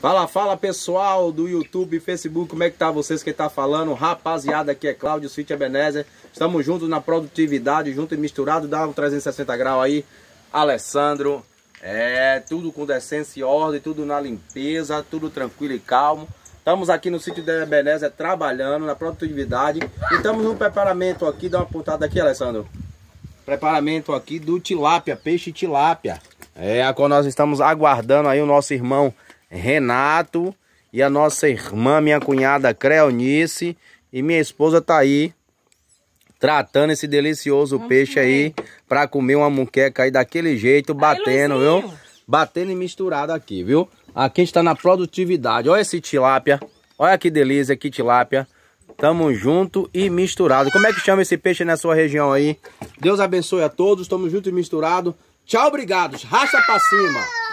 Fala, fala pessoal do YouTube, Facebook, como é que tá vocês que tá falando? Rapaziada, aqui é Cláudio City Ebenezer. Estamos juntos na produtividade, junto e misturado, dá um 360 graus aí. Alessandro, é, tudo com decência e ordem, tudo na limpeza, tudo tranquilo e calmo. Estamos aqui no sítio da Ebenezer trabalhando na produtividade e estamos no preparamento aqui, dá uma pontada aqui, Alessandro. Preparamento aqui do tilápia, peixe tilápia. É, a qual nós estamos aguardando aí o nosso irmão Renato e a nossa irmã, minha cunhada Creonice e minha esposa tá aí tratando esse delicioso Vamos peixe comer. aí para comer uma muqueca aí daquele jeito, batendo, viu? Batendo e misturado aqui, viu? Aqui a gente tá na produtividade. Olha esse tilápia. Olha que delícia, que tilápia. Tamo junto e misturado. Como é que chama esse peixe na sua região aí? Deus abençoe a todos. Tamo junto e misturado. Tchau, obrigados. Racha pra cima.